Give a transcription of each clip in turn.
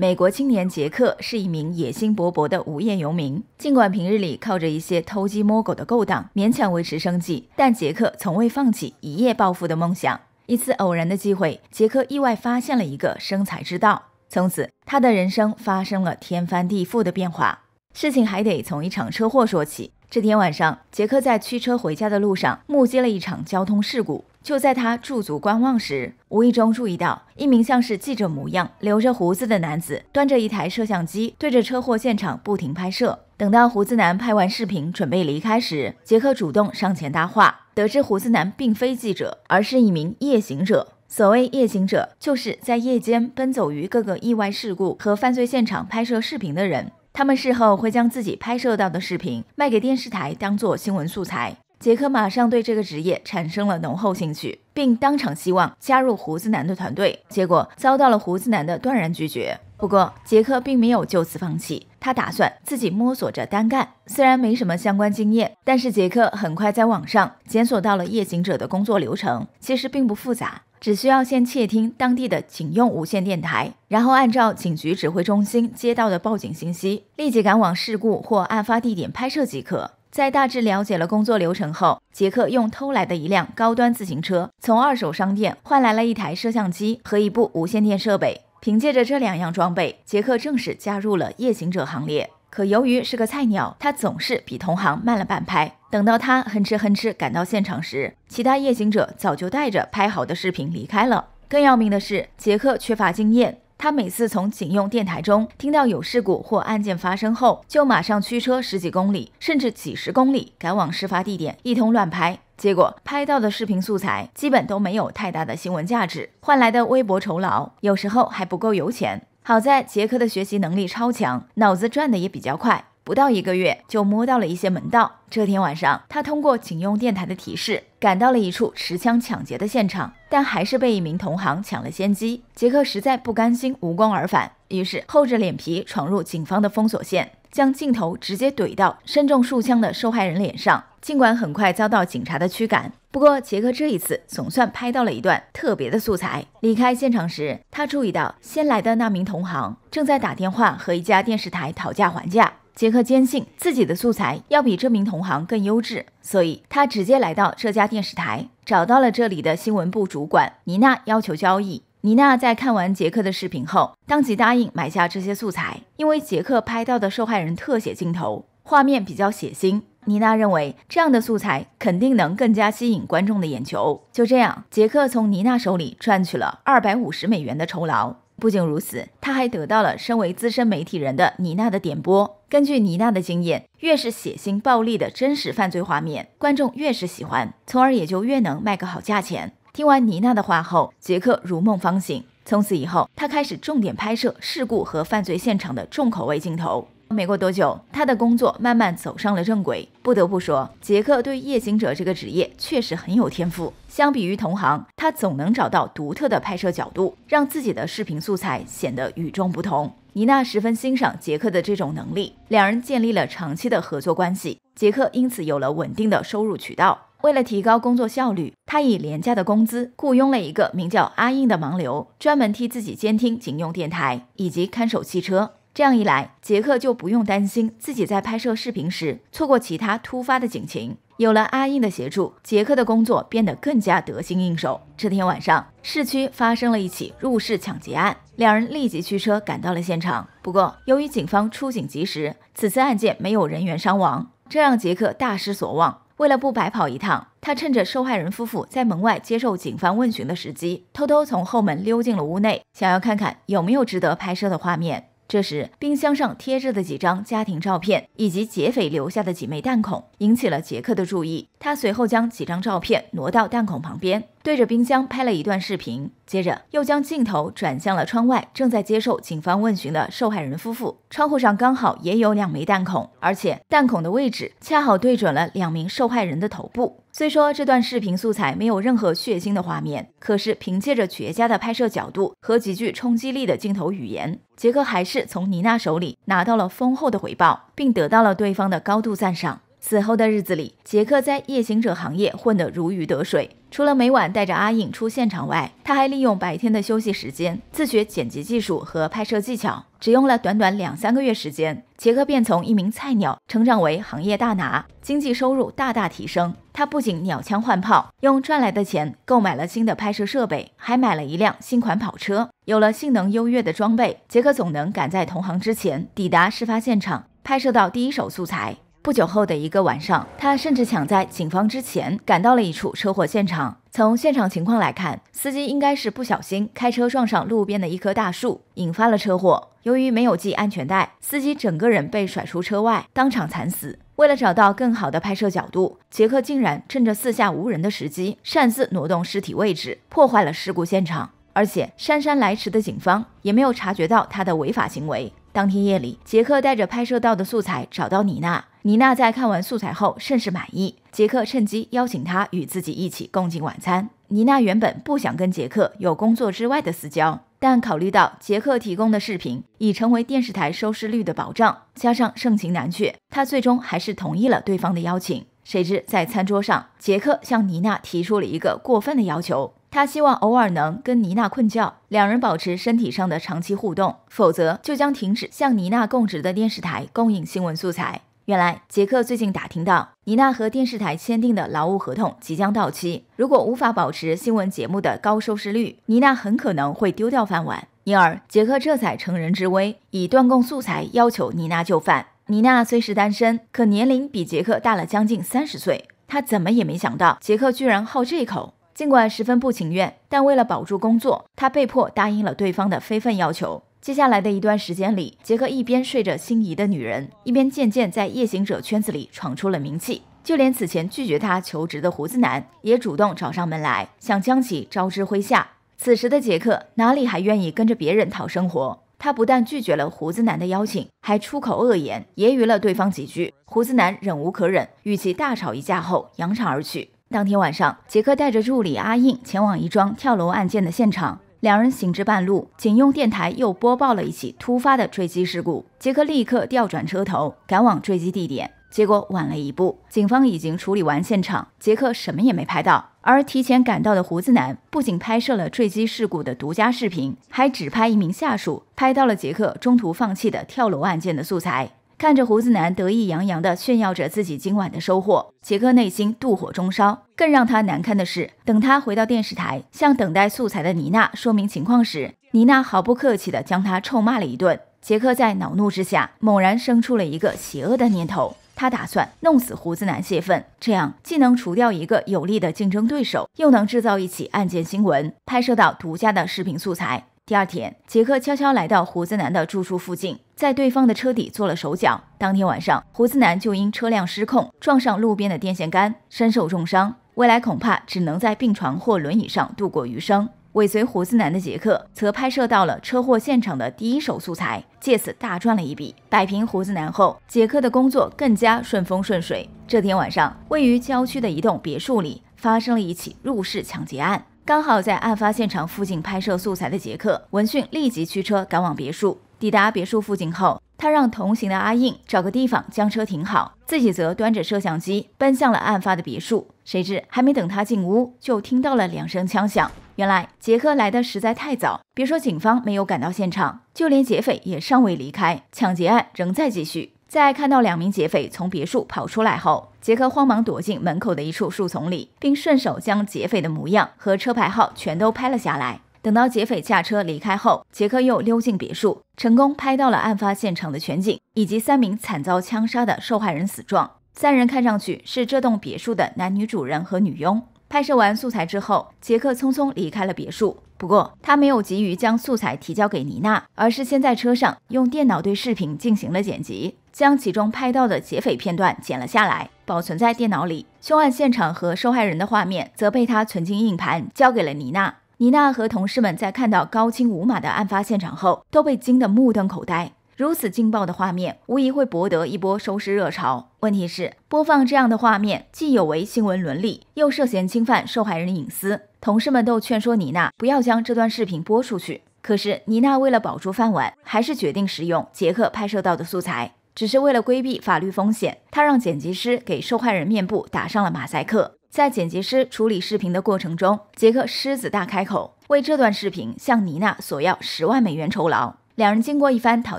美国青年杰克是一名野心勃勃的无业游民，尽管平日里靠着一些偷鸡摸狗的勾当勉强维持生计，但杰克从未放弃一夜暴富的梦想。一次偶然的机会，杰克意外发现了一个生财之道，从此他的人生发生了天翻地覆的变化。事情还得从一场车祸说起。这天晚上，杰克在驱车回家的路上目击了一场交通事故。就在他驻足观望时，无意中注意到一名像是记者模样、留着胡子的男子，端着一台摄像机，对着车祸现场不停拍摄。等到胡子男拍完视频准备离开时，杰克主动上前搭话，得知胡子男并非记者，而是一名夜行者。所谓夜行者，就是在夜间奔走于各个意外事故和犯罪现场拍摄视频的人。他们事后会将自己拍摄到的视频卖给电视台，当做新闻素材。杰克马上对这个职业产生了浓厚兴趣，并当场希望加入胡子男的团队，结果遭到了胡子男的断然拒绝。不过，杰克并没有就此放弃，他打算自己摸索着单干。虽然没什么相关经验，但是杰克很快在网上检索到了夜行者的工作流程，其实并不复杂，只需要先窃听当地的警用无线电台，然后按照警局指挥中心接到的报警信息，立即赶往事故或案发地点拍摄即可。在大致了解了工作流程后，杰克用偷来的一辆高端自行车，从二手商店换来了一台摄像机和一部无线电设备。凭借着这两样装备，杰克正式加入了夜行者行列。可由于是个菜鸟，他总是比同行慢了半拍。等到他哼哧哼哧赶到现场时，其他夜行者早就带着拍好的视频离开了。更要命的是，杰克缺乏经验。他每次从警用电台中听到有事故或案件发生后，就马上驱车十几公里，甚至几十公里，赶往事发地点一通乱拍。结果拍到的视频素材基本都没有太大的新闻价值，换来的微博酬劳有时候还不够油钱。好在杰克的学习能力超强，脑子转的也比较快。不到一个月就摸到了一些门道。这天晚上，他通过警用电台的提示，赶到了一处持枪抢劫的现场，但还是被一名同行抢了先机。杰克实在不甘心无功而返，于是厚着脸皮闯入警方的封锁线，将镜头直接怼到身中数枪的受害人脸上。尽管很快遭到警察的驱赶，不过杰克这一次总算拍到了一段特别的素材。离开现场时，他注意到先来的那名同行正在打电话和一家电视台讨价还价。杰克坚信自己的素材要比这名同行更优质，所以他直接来到这家电视台，找到了这里的新闻部主管妮娜，要求交易。妮娜在看完杰克的视频后，当即答应买下这些素材，因为杰克拍到的受害人特写镜头画面比较血腥，妮娜认为这样的素材肯定能更加吸引观众的眼球。就这样，杰克从妮娜手里赚取了二百五十美元的酬劳。不仅如此，他还得到了身为资深媒体人的妮娜的点拨。根据妮娜的经验，越是血腥暴力的真实犯罪画面，观众越是喜欢，从而也就越能卖个好价钱。听完妮娜的话后，杰克如梦方醒。从此以后，他开始重点拍摄事故和犯罪现场的重口味镜头。没过多久，他的工作慢慢走上了正轨。不得不说，杰克对夜行者这个职业确实很有天赋。相比于同行，他总能找到独特的拍摄角度，让自己的视频素材显得与众不同。妮娜十分欣赏杰克的这种能力，两人建立了长期的合作关系。杰克因此有了稳定的收入渠道。为了提高工作效率，他以廉价的工资雇佣了一个名叫阿印的盲流，专门替自己监听警用电台以及看守汽车。这样一来，杰克就不用担心自己在拍摄视频时错过其他突发的警情。有了阿印的协助，杰克的工作变得更加得心应手。这天晚上，市区发生了一起入室抢劫案，两人立即驱车赶到了现场。不过，由于警方出警及时，此次案件没有人员伤亡，这让杰克大失所望。为了不白跑一趟，他趁着受害人夫妇在门外接受警方问询的时机，偷偷从后门溜进了屋内，想要看看有没有值得拍摄的画面。这时，冰箱上贴着的几张家庭照片，以及劫匪留下的几枚弹孔，引起了杰克的注意。他随后将几张照片挪到弹孔旁边，对着冰箱拍了一段视频。接着，又将镜头转向了窗外正在接受警方问询的受害人夫妇。窗户上刚好也有两枚弹孔，而且弹孔的位置恰好对准了两名受害人的头部。虽说这段视频素材没有任何血腥的画面，可是凭借着绝佳的拍摄角度和极具冲击力的镜头语言，杰克还是从妮娜手里拿到了丰厚的回报，并得到了对方的高度赞赏。此后的日子里，杰克在夜行者行业混得如鱼得水。除了每晚带着阿影出现场外，他还利用白天的休息时间自学剪辑技术和拍摄技巧。只用了短短两三个月时间，杰克便从一名菜鸟成长为行业大拿，经济收入大大提升。他不仅鸟枪换炮，用赚来的钱购买了新的拍摄设备，还买了一辆新款跑车。有了性能优越的装备，杰克总能赶在同行之前抵达事发现场，拍摄到第一手素材。不久后的一个晚上，他甚至抢在警方之前赶到了一处车祸现场。从现场情况来看，司机应该是不小心开车撞上路边的一棵大树，引发了车祸。由于没有系安全带，司机整个人被甩出车外，当场惨死。为了找到更好的拍摄角度，杰克竟然趁着四下无人的时机，擅自挪动尸体位置，破坏了事故现场。而且姗姗来迟的警方也没有察觉到他的违法行为。当天夜里，杰克带着拍摄到的素材找到妮娜。妮娜在看完素材后甚是满意，杰克趁机邀请她与自己一起共进晚餐。妮娜原本不想跟杰克有工作之外的私交，但考虑到杰克提供的视频已成为电视台收视率的保障，加上盛情难却，她最终还是同意了对方的邀请。谁知在餐桌上，杰克向妮娜提出了一个过分的要求，他希望偶尔能跟妮娜困觉，两人保持身体上的长期互动，否则就将停止向妮娜供职的电视台供应新闻素材。原来，杰克最近打听到，妮娜和电视台签订的劳务合同即将到期，如果无法保持新闻节目的高收视率，妮娜很可能会丢掉饭碗。因而，杰克这才乘人之危，以断供素材要求妮娜就范。妮娜虽是单身，可年龄比杰克大了将近三十岁，她怎么也没想到杰克居然好这口。尽管十分不情愿，但为了保住工作，她被迫答应了对方的非分要求。接下来的一段时间里，杰克一边睡着心仪的女人，一边渐渐在夜行者圈子里闯出了名气。就连此前拒绝他求职的胡子男，也主动找上门来，想将其招之麾下。此时的杰克哪里还愿意跟着别人讨生活？他不但拒绝了胡子男的邀请，还出口恶言，揶揄了对方几句。胡子男忍无可忍，与其大吵一架后扬长而去。当天晚上，杰克带着助理阿印前往一桩跳楼案件的现场。两人行至半路，警用电台又播报了一起突发的坠机事故。杰克立刻调转车头，赶往坠机地点。结果晚了一步，警方已经处理完现场，杰克什么也没拍到。而提前赶到的胡子男不仅拍摄了坠机事故的独家视频，还只拍一名下属，拍到了杰克中途放弃的跳楼案件的素材。看着胡子男得意洋洋的炫耀着自己今晚的收获，杰克内心妒火中烧。更让他难堪的是，等他回到电视台，向等待素材的妮娜说明情况时，妮娜毫不客气地将他臭骂了一顿。杰克在恼怒之下，猛然生出了一个邪恶的念头，他打算弄死胡子男泄愤，这样既能除掉一个有力的竞争对手，又能制造一起案件新闻，拍摄到独家的视频素材。第二天，杰克悄悄来到胡子男的住处附近，在对方的车底做了手脚。当天晚上，胡子男就因车辆失控撞上路边的电线杆，身受重伤。未来恐怕只能在病床或轮椅上度过余生。尾随胡子男的杰克则拍摄到了车祸现场的第一手素材，借此大赚了一笔。摆平胡子男后，杰克的工作更加顺风顺水。这天晚上，位于郊区的一栋别墅里发生了一起入室抢劫案。刚好在案发现场附近拍摄素材的杰克闻讯，立即驱车赶往别墅。抵达别墅附近后，他让同行的阿印找个地方将车停好，自己则端着摄像机奔向了案发的别墅。谁知还没等他进屋，就听到了两声枪响。原来杰克来的实在太早，别说警方没有赶到现场，就连劫匪也尚未离开，抢劫案仍在继续。在看到两名劫匪从别墅跑出来后，杰克慌忙躲进门口的一处树丛里，并顺手将劫匪的模样和车牌号全都拍了下来。等到劫匪驾车离开后，杰克又溜进别墅，成功拍到了案发现场的全景以及三名惨遭枪杀的受害人死状。三人看上去是这栋别墅的男女主人和女佣。拍摄完素材之后，杰克匆匆离开了别墅。不过，他没有急于将素材提交给妮娜，而是先在车上用电脑对视频进行了剪辑，将其中拍到的劫匪片段剪了下来，保存在电脑里。凶案现场和受害人的画面则被他存进硬盘，交给了妮娜。妮娜和同事们在看到高清无码的案发现场后，都被惊得目瞪口呆。如此劲爆的画面，无疑会博得一波收视热潮。问题是，播放这样的画面，既有违新闻伦理，又涉嫌侵犯受害人隐私。同事们都劝说妮娜不要将这段视频播出去，可是妮娜为了保住饭碗，还是决定使用杰克拍摄到的素材，只是为了规避法律风险，他让剪辑师给受害人面部打上了马赛克。在剪辑师处理视频的过程中，杰克狮子大开口，为这段视频向妮娜索要十万美元酬劳。两人经过一番讨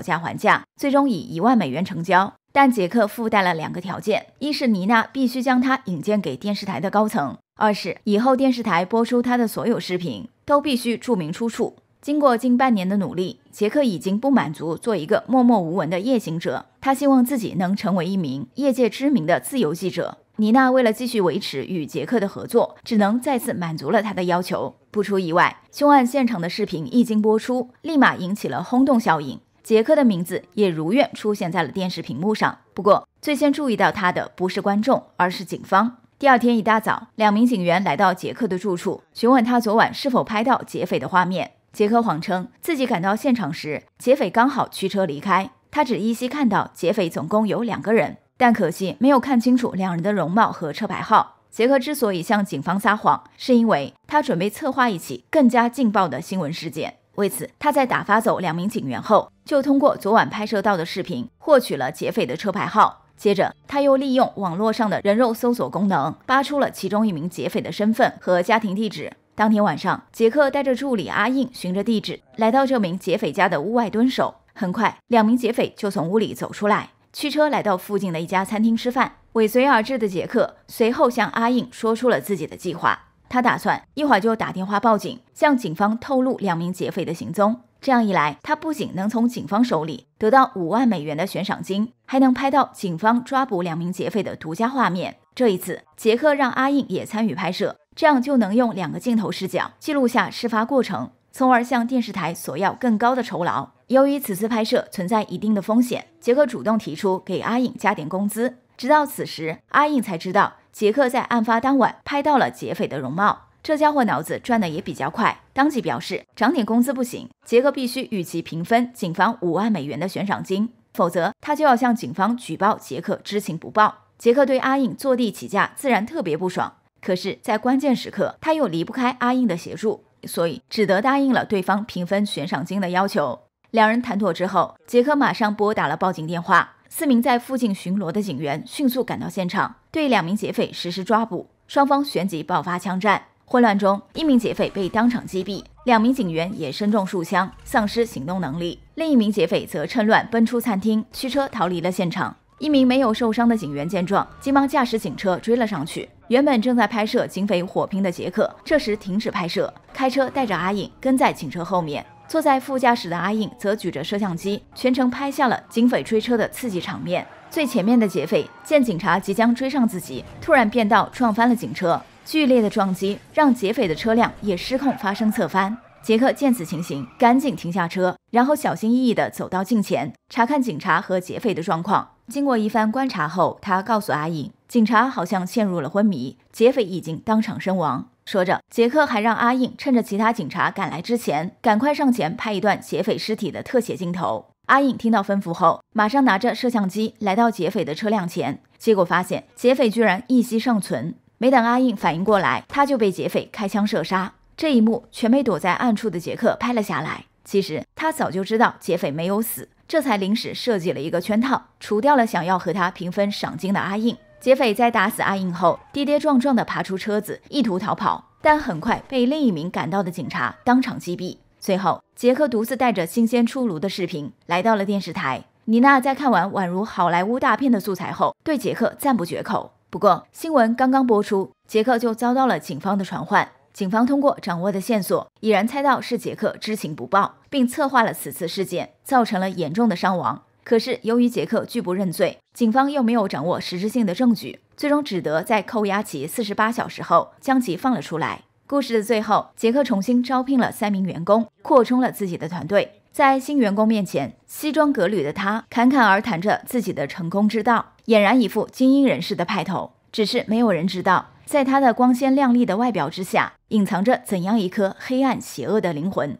价还价，最终以一万美元成交。但杰克附带了两个条件：一是妮娜必须将他引荐给电视台的高层；二是以后电视台播出他的所有视频，都必须注明出处。经过近半年的努力，杰克已经不满足做一个默默无闻的夜行者，他希望自己能成为一名业界知名的自由记者。妮娜为了继续维持与杰克的合作，只能再次满足了他的要求。不出意外，凶案现场的视频一经播出，立马引起了轰动效应。杰克的名字也如愿出现在了电视屏幕上。不过，最先注意到他的不是观众，而是警方。第二天一大早，两名警员来到杰克的住处，询问他昨晚是否拍到劫匪的画面。杰克谎称自己赶到现场时，劫匪刚好驱车离开，他只依稀看到劫匪总共有两个人。但可惜没有看清楚两人的容貌和车牌号。杰克之所以向警方撒谎，是因为他准备策划一起更加劲爆的新闻事件。为此，他在打发走两名警员后，就通过昨晚拍摄到的视频获取了劫匪的车牌号。接着，他又利用网络上的人肉搜索功能，扒出了其中一名劫匪的身份和家庭地址。当天晚上，杰克带着助理阿印，循着地址来到这名劫匪家的屋外蹲守。很快，两名劫匪就从屋里走出来。驱车来到附近的一家餐厅吃饭，尾随而至的杰克随后向阿印说出了自己的计划。他打算一会儿就打电话报警，向警方透露两名劫匪的行踪。这样一来，他不仅能从警方手里得到五万美元的悬赏金，还能拍到警方抓捕两名劫匪的独家画面。这一次，杰克让阿印也参与拍摄，这样就能用两个镜头视角记录下事发过程，从而向电视台索要更高的酬劳。由于此次拍摄存在一定的风险，杰克主动提出给阿影加点工资。直到此时，阿影才知道杰克在案发当晚拍到了劫匪的容貌。这家伙脑子转的也比较快，当即表示涨点工资不行，杰克必须与其平分警方五万美元的悬赏金，否则他就要向警方举报杰克知情不报。杰克对阿影坐地起价自然特别不爽，可是，在关键时刻他又离不开阿影的协助，所以只得答应了对方平分悬赏金的要求。两人谈妥之后，杰克马上拨打了报警电话。四名在附近巡逻的警员迅速赶到现场，对两名劫匪实施抓捕。双方旋即爆发枪战，混乱中，一名劫匪被当场击毙，两名警员也身中数枪，丧失行动能力。另一名劫匪则趁乱奔出餐厅，驱车逃离了现场。一名没有受伤的警员见状，急忙驾驶警车追了上去。原本正在拍摄警匪火拼的杰克，这时停止拍摄，开车带着阿颖跟在警车后面。坐在副驾驶的阿印则举着摄像机，全程拍下了警匪追车的刺激场面。最前面的劫匪见警察即将追上自己，突然变道，撞翻了警车。剧烈的撞击让劫匪的车辆也失控，发生侧翻。杰克见此情形，赶紧停下车，然后小心翼翼的走到近前，查看警察和劫匪的状况。经过一番观察后，他告诉阿颖。警察好像陷入了昏迷，劫匪已经当场身亡。说着，杰克还让阿印趁着其他警察赶来之前，赶快上前拍一段劫匪尸体的特写镜头。阿印听到吩咐后，马上拿着摄像机来到劫匪的车辆前，结果发现劫匪居然一息尚存。没等阿印反应过来，他就被劫匪开枪射杀。这一幕全被躲在暗处的杰克拍了下来。其实他早就知道劫匪没有死，这才临时设计了一个圈套，除掉了想要和他平分赏金的阿印。劫匪在打死阿印后，跌跌撞撞地爬出车子，意图逃跑，但很快被另一名赶到的警察当场击毙。随后，杰克独自带着新鲜出炉的视频来到了电视台。妮娜在看完宛如好莱坞大片的素材后，对杰克赞不绝口。不过，新闻刚刚播出，杰克就遭到了警方的传唤。警方通过掌握的线索，已然猜到是杰克知情不报，并策划了此次事件，造成了严重的伤亡。可是，由于杰克拒不认罪，警方又没有掌握实质性的证据，最终只得在扣押其四十八小时后将其放了出来。故事的最后，杰克重新招聘了三名员工，扩充了自己的团队。在新员工面前，西装革履的他侃侃而谈着自己的成功之道，俨然一副精英人士的派头。只是没有人知道，在他的光鲜亮丽的外表之下，隐藏着怎样一颗黑暗邪恶的灵魂。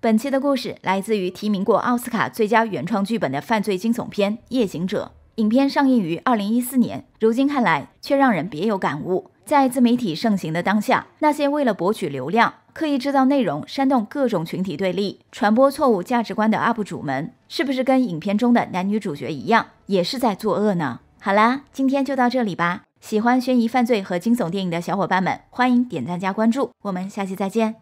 本期的故事来自于提名过奥斯卡最佳原创剧本的犯罪惊悚片《夜行者》。影片上映于二零一四年，如今看来却让人别有感悟。在自媒体盛行的当下，那些为了博取流量、刻意制造内容、煽动各种群体对立、传播错误价值观的 UP 主们，是不是跟影片中的男女主角一样，也是在作恶呢？好啦，今天就到这里吧。喜欢悬疑犯罪和惊悚电影的小伙伴们，欢迎点赞加关注。我们下期再见。